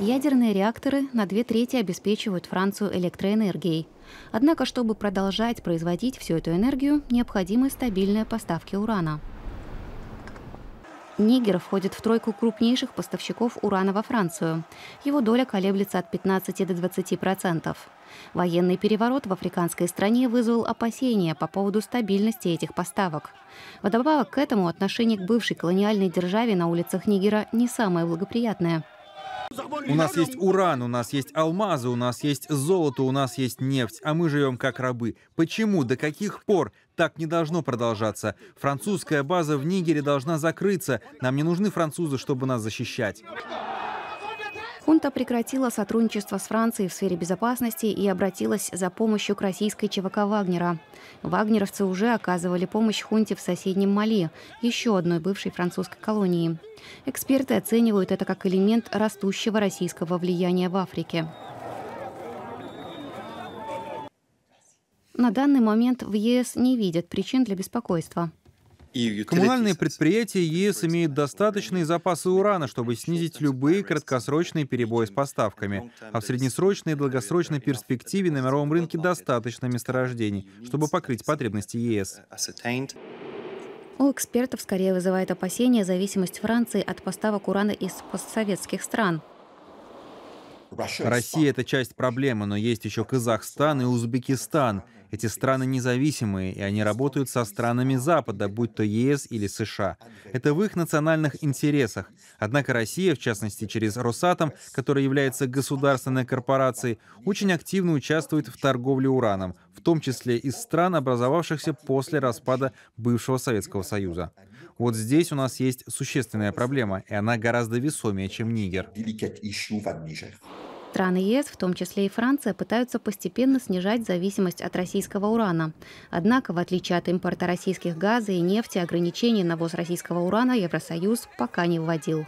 Ядерные реакторы на две трети обеспечивают Францию электроэнергией. Однако, чтобы продолжать производить всю эту энергию, необходимы стабильные поставки урана. Нигер входит в тройку крупнейших поставщиков урана во Францию. Его доля колеблется от 15 до 20 процентов. Военный переворот в африканской стране вызвал опасения по поводу стабильности этих поставок. Вдобавок к этому отношение к бывшей колониальной державе на улицах Нигера не самое благоприятное – у нас есть уран, у нас есть алмазы, у нас есть золото, у нас есть нефть, а мы живем как рабы. Почему, до каких пор? Так не должно продолжаться. Французская база в Нигере должна закрыться. Нам не нужны французы, чтобы нас защищать. Хунта прекратила сотрудничество с Францией в сфере безопасности и обратилась за помощью к российской ЧВК «Вагнера». Вагнеровцы уже оказывали помощь хунте в соседнем Мали, еще одной бывшей французской колонии. Эксперты оценивают это как элемент растущего российского влияния в Африке. На данный момент в ЕС не видят причин для беспокойства. Коммунальные предприятия ЕС имеют достаточные запасы урана, чтобы снизить любые краткосрочные перебои с поставками. А в среднесрочной и долгосрочной перспективе на мировом рынке достаточно месторождений, чтобы покрыть потребности ЕС. У экспертов скорее вызывает опасения зависимость Франции от поставок урана из постсоветских стран. Россия — это часть проблемы, но есть еще Казахстан и Узбекистан. Эти страны независимые, и они работают со странами Запада, будь то ЕС или США. Это в их национальных интересах. Однако Россия, в частности через Росатом, который является государственной корпорацией, очень активно участвует в торговле ураном, в том числе из стран, образовавшихся после распада бывшего Советского Союза. Вот здесь у нас есть существенная проблема, и она гораздо весомее, чем Нигер. Страны ЕС, в том числе и Франция, пытаются постепенно снижать зависимость от российского урана. Однако, в отличие от импорта российских газа и нефти, ограничений на ввоз российского урана Евросоюз пока не вводил.